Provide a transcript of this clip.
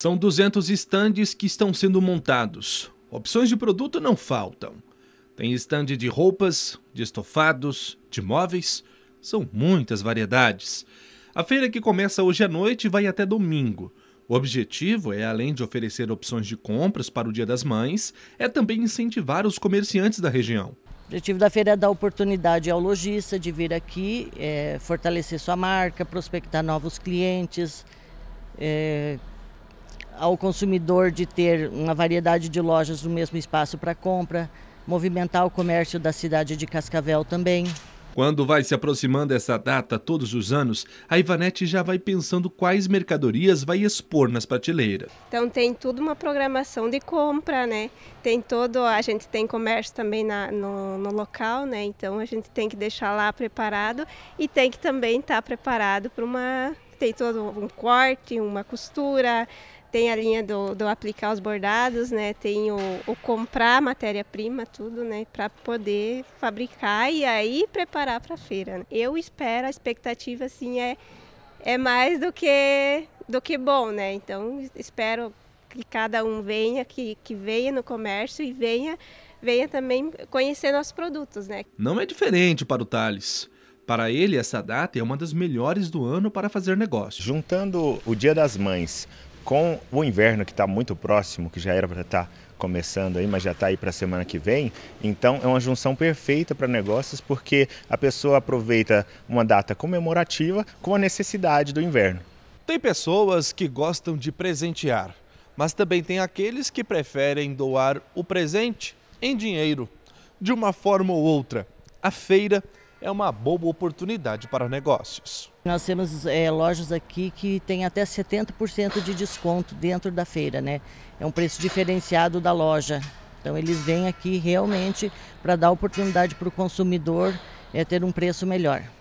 São 200 estandes que estão sendo montados. Opções de produto não faltam. Tem estande de roupas, de estofados, de móveis, são muitas variedades. A feira que começa hoje à noite vai até domingo. O objetivo é, além de oferecer opções de compras para o Dia das Mães, é também incentivar os comerciantes da região. O objetivo da feira é dar oportunidade ao lojista de vir aqui, é, fortalecer sua marca, prospectar novos clientes, é, ao consumidor de ter uma variedade de lojas no mesmo espaço para compra, movimentar o comércio da cidade de Cascavel também. Quando vai se aproximando essa data todos os anos, a Ivanete já vai pensando quais mercadorias vai expor nas prateleiras. Então tem tudo uma programação de compra, né? Tem todo, a gente tem comércio também na, no, no, local, né? Então a gente tem que deixar lá preparado e tem que também estar tá preparado para uma tem todo um corte, uma costura, tem a linha do, do aplicar os bordados, né? Tem o, o comprar matéria-prima, tudo, né? Para poder fabricar e aí preparar para a feira. Né? Eu espero, a expectativa, assim, é, é mais do que, do que bom, né? Então, espero que cada um venha, que, que venha no comércio e venha, venha também conhecer nossos produtos, né? Não é diferente para o Thales. Para ele, essa data é uma das melhores do ano para fazer negócio. Juntando o Dia das Mães com o inverno que está muito próximo, que já era para estar tá começando aí, mas já está aí para a semana que vem. Então é uma junção perfeita para negócios porque a pessoa aproveita uma data comemorativa com a necessidade do inverno. Tem pessoas que gostam de presentear, mas também tem aqueles que preferem doar o presente em dinheiro. De uma forma ou outra, a feira é uma boa oportunidade para negócios. Nós temos é, lojas aqui que tem até 70% de desconto dentro da feira, né? É um preço diferenciado da loja. Então eles vêm aqui realmente para dar oportunidade para o consumidor é, ter um preço melhor.